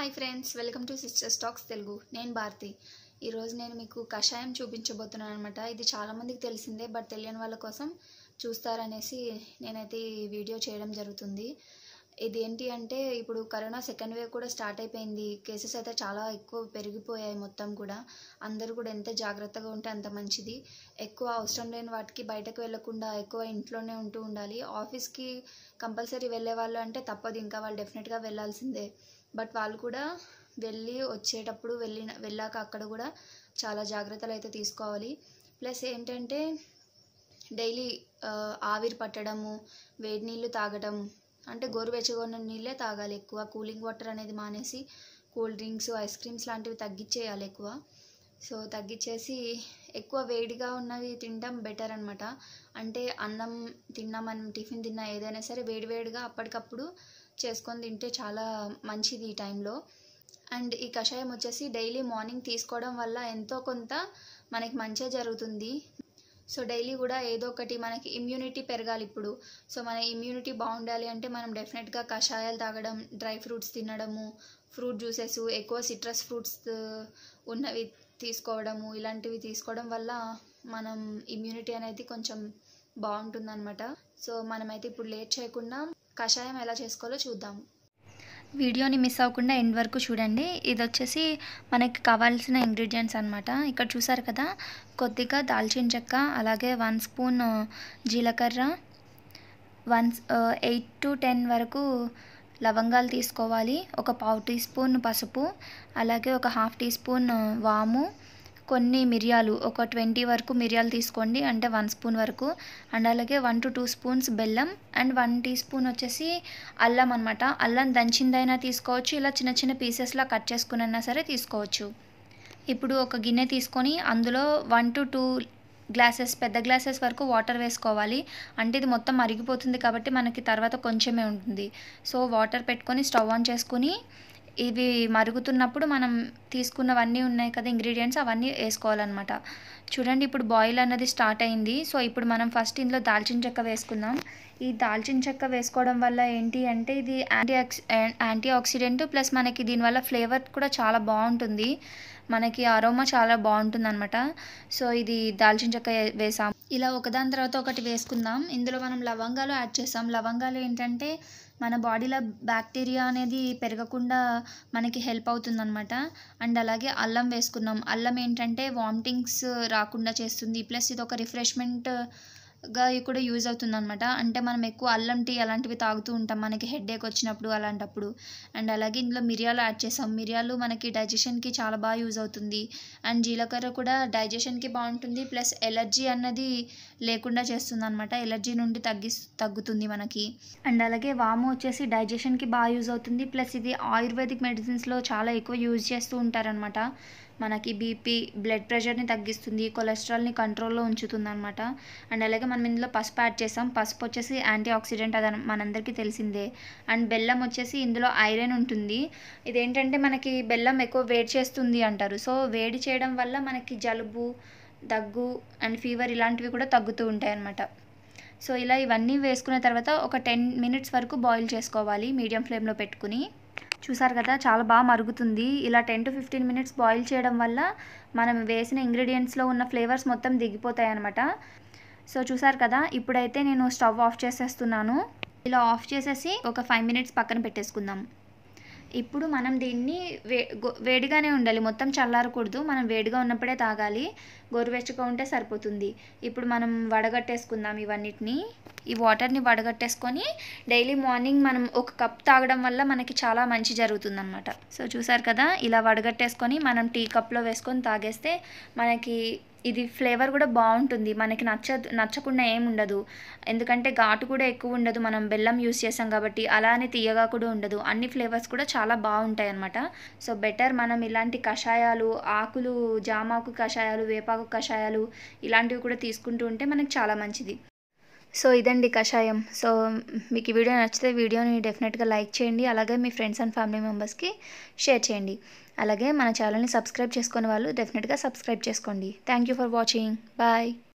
hi friends welcome to sister stocks Telugu నేను భారతి ఈరోజు నేను మీకు కషాయం చూపించబోతున్నాను అనమాట ఇది చాలామందికి తెలిసిందే బట్ తెలియని వాళ్ళ కోసం చూస్తారనేసి నేనైతే ఈ వీడియో చేయడం జరుగుతుంది ఇదేంటి అంటే ఇప్పుడు కరోనా సెకండ్ వేవ్ కూడా స్టార్ట్ అయిపోయింది కేసెస్ అయితే చాలా ఎక్కువ పెరిగిపోయాయి మొత్తం కూడా అందరూ కూడా ఎంత జాగ్రత్తగా ఉంటే అంత మంచిది ఎక్కువ అవసరం లేని వాటికి బయటకు వెళ్లకుండా ఎక్కువ ఇంట్లోనే ఉంటూ ఉండాలి ఆఫీస్కి కంపల్సరీ వెళ్ళే వాళ్ళు అంటే తప్పదు ఇంకా వాళ్ళు డెఫినెట్గా వెళ్ళాల్సిందే బట్ వాళ్ళు కూడా వెళ్ళి వచ్చేటప్పుడు వెళ్ళిన వెళ్ళాక అక్కడ కూడా చాలా జాగ్రత్తలు అయితే తీసుకోవాలి ప్లస్ ఏంటంటే డైలీ ఆవిరి పట్టడము వేడి నీళ్ళు తాగడం అంటే గోరువెచ్చగా ఉన్న నీళ్ళే తాగాలి ఎక్కువ కూలింగ్ వాటర్ అనేది మానేసి కూల్ డ్రింక్స్ ఐస్ క్రీమ్స్ లాంటివి తగ్గించేయాలి ఎక్కువ సో తగ్గించేసి ఎక్కువ వేడిగా ఉన్నవి తినడం బెటర్ అనమాట అంటే అన్నం తిన్నా మనం టిఫిన్ తిన్నా ఏదైనా సరే వేడివేడిగా అప్పటికప్పుడు చేసుకొని తింటే చాలా మంచిది ఈ టైంలో అండ్ ఈ కషాయం వచ్చేసి డైలీ మార్నింగ్ తీసుకోవడం వల్ల ఎంతో కొంత మనకి మంచిగా జరుగుతుంది సో డైలీ కూడా ఏదో ఒకటి మనకి ఇమ్యూనిటీ పెరగాలి ఇప్పుడు సో మన ఇమ్యూనిటీ బాగుండాలి అంటే మనం డెఫినెట్గా కషాయాలు తాగడం డ్రై ఫ్రూట్స్ తినడము ఫ్రూట్ జ్యూసెస్ ఎక్కువ సిట్రస్ ఫ్రూట్స్ ఉన్నవి తీసుకోవడము ఇలాంటివి తీసుకోవడం వల్ల మనం ఇమ్యూనిటీ అనేది కొంచెం బాగుంటుందన్నమాట సో మనమైతే ఇప్పుడు లేట్ చేయకుండా కషాయం ఎలా చేసుకోవాలో చూద్దాము వీడియోని మిస్ అవ్వకుండా ఎండ్ వరకు చూడండి ఇది వచ్చేసి మనకి కావాల్సిన ఇంగ్రీడియంట్స్ అనమాట ఇక్కడ చూసారు కదా కొద్దిగా దాల్చిన చెక్క అలాగే వన్ స్పూన్ జీలకర్ర వన్ ఎయిట్ టు టెన్ వరకు లవంగాలు తీసుకోవాలి ఒక పావు టీ స్పూన్ పసుపు అలాగే ఒక హాఫ్ టీ స్పూన్ వాము కొన్ని మిరియాలు ఒక ట్వంటీ వరకు మిరియాలు తీసుకోండి అంటే వన్ స్పూన్ వరకు అండ్ అలాగే వన్ టు టూ స్పూన్స్ బెల్లం అండ్ వన్ టీ స్పూన్ వచ్చేసి అల్లం అనమాట అల్లం దంచిందైనా తీసుకోవచ్చు ఇలా చిన్న చిన్న పీసెస్లా కట్ చేసుకునైనా సరే తీసుకోవచ్చు ఇప్పుడు ఒక గిన్నె తీసుకొని అందులో వన్ టు టూ గ్లాసెస్ పెద్ద గ్లాసెస్ వరకు వాటర్ వేసుకోవాలి అంటే ఇది మొత్తం మరిగిపోతుంది కాబట్టి మనకి తర్వాత కొంచెమే ఉంటుంది సో వాటర్ పెట్టుకొని స్టవ్ ఆన్ చేసుకుని ఇవి మరుగుతున్నప్పుడు మనం తీసుకున్నవన్నీ ఉన్నాయి కదా ఇంగ్రీడియంట్స్ అవన్నీ వేసుకోవాలన్నమాట చూడండి ఇప్పుడు బాయిల్ అన్నది స్టార్ట్ అయింది సో ఇప్పుడు మనం ఫస్ట్ ఇందులో దాల్చిన చెక్క వేసుకుందాం ఈ దాల్చిన చెక్క వేసుకోవడం వల్ల ఏంటి అంటే ఇది యాంటీ యాంటీ ఆక్సిడెంట్ ప్లస్ మనకి దీనివల్ల ఫ్లేవర్ కూడా చాలా బాగుంటుంది మనకి అరోమా చాలా బాగుంటుంది అనమాట సో ఇది దాల్చిన చెక్క వేసాం ఇలా ఒకదాని తర్వాత ఒకటి వేసుకుందాం ఇందులో మనం లవంగాలు యాడ్ చేసాం లవంగాలు ఏంటంటే మన బాడీలో బ్యాక్టీరియా అనేది పెరగకుండా మనకి హెల్ప్ అనమాట అండ్ అలాగే అల్లం వేసుకున్నాం అల్లం ఏంటంటే వామిటింగ్స్ రాకుండా చేస్తుంది ప్లస్ ఇది ఒక రిఫ్రెష్మెంట్ గా కూడా యూజ్ అవుతుంది అనమాట అంటే మనం ఎక్కువ అల్లం టీ అలాంటివి తాగుతూ ఉంటాం మనకి హెడ్ఏక్ వచ్చినప్పుడు అలాంటప్పుడు అండ్ అలాగే ఇందులో మిరియాలు యాడ్ చేసాం మిరియాలు మనకి డైజెషన్కి చాలా బాగా యూజ్ అవుతుంది అండ్ జీలకర్ర కూడా డైజెషన్కి బాగుంటుంది ప్లస్ ఎలర్జీ అన్నది లేకుండా చేస్తుంది అనమాట ఎలర్జీ నుండి తగ్గి తగ్గుతుంది మనకి అండ్ అలాగే వాము వచ్చేసి డైజెషన్కి బాగా యూజ్ అవుతుంది ప్లస్ ఇది ఆయుర్వేదిక్ మెడిసిన్స్లో చాలా ఎక్కువ యూజ్ చేస్తూ ఉంటారనమాట మనకి బీపీ బ్లడ్ ప్రెషర్ని తగ్గిస్తుంది కొలెస్ట్రాల్ని కంట్రోల్లో ఉంచుతుంది అనమాట అండ్ అలాగే మనం ఇందులో పసుపు యాడ్ చేసాం పసుపు వచ్చేసి యాంటీ ఆక్సిడెంట్ అది మనందరికీ తెలిసిందే అండ్ బెల్లం వచ్చేసి ఇందులో ఐరన్ ఉంటుంది ఇదేంటంటే మనకి బెల్లం ఎక్కువ వేడి చేస్తుంది అంటారు సో వేడి చేయడం వల్ల మనకి జలుబు దగ్గు అండ్ ఫీవర్ ఇలాంటివి కూడా తగ్గుతూ ఉంటాయి అన్నమాట సో ఇలా ఇవన్నీ వేసుకున్న తర్వాత ఒక టెన్ మినిట్స్ వరకు బాయిల్ చేసుకోవాలి మీడియం ఫ్లేమ్లో పెట్టుకుని చూసారు కదా చాలా బాగా మరుగుతుంది ఇలా ten to fifteen minutes boil చేయడం వల్ల మనం వేసిన ఇంగ్రీడియంట్స్లో ఉన్న ఫ్లేవర్స్ మొత్తం దిగిపోతాయి అనమాట సో చూసారు కదా ఇప్పుడైతే నేను స్టవ్ ఆఫ్ చేసేస్తున్నాను ఇలా ఆఫ్ చేసేసి ఒక ఫైవ్ మినిట్స్ పక్కన పెట్టేసుకుందాం ఇప్పుడు మనం దీన్ని వే వేడిగానే ఉండాలి మొత్తం చల్లారకూడదు మనం వేడిగా ఉన్నప్పుడే తాగాలి గోరువెచ్చగా ఉంటే సరిపోతుంది ఇప్పుడు మనం వడగట్టేసుకుందాం ఇవన్నిటిని ఈ వాటర్ని వడగట్టేసుకొని డైలీ మార్నింగ్ మనం ఒక కప్ తాగడం వల్ల మనకి చాలా మంచి అనమాట సో చూసారు కదా ఇలా వడగట్టేసుకొని మనం టీ కప్లో వేసుకొని తాగేస్తే మనకి ఇది ఫ్లేవర్ కూడా బాగుంటుంది మనకి నచ్చదు నచ్చకుండా ఏం ఉండదు ఎందుకంటే ఘాటు కూడా ఎక్కువ ఉండదు మనం బెల్లం యూస్ చేసాం కాబట్టి అలానే తీయగా కూడా ఉండదు అన్ని ఫ్లేవర్స్ కూడా చాలా బాగుంటాయి అనమాట సో బెటర్ మనం ఇలాంటి కషాయాలు ఆకులు జామాకు కషాయాలు వేపాకు కషాయాలు ఇలాంటివి కూడా తీసుకుంటూ ఉంటే మనకి చాలా మంచిది సో ఇదండి కషాయం సో మీకు ఈ వీడియో నచ్చితే వీడియోని డెఫినెట్గా లైక్ చేయండి అలాగే మీ ఫ్రెండ్స్ అండ్ ఫ్యామిలీ మెంబర్స్కి షేర్ చేయండి అలాగే మన ఛానల్ని సబ్స్క్రైబ్ చేసుకునే వాళ్ళు డెఫినెట్గా సబ్స్క్రైబ్ చేసుకోండి thank you for watching bye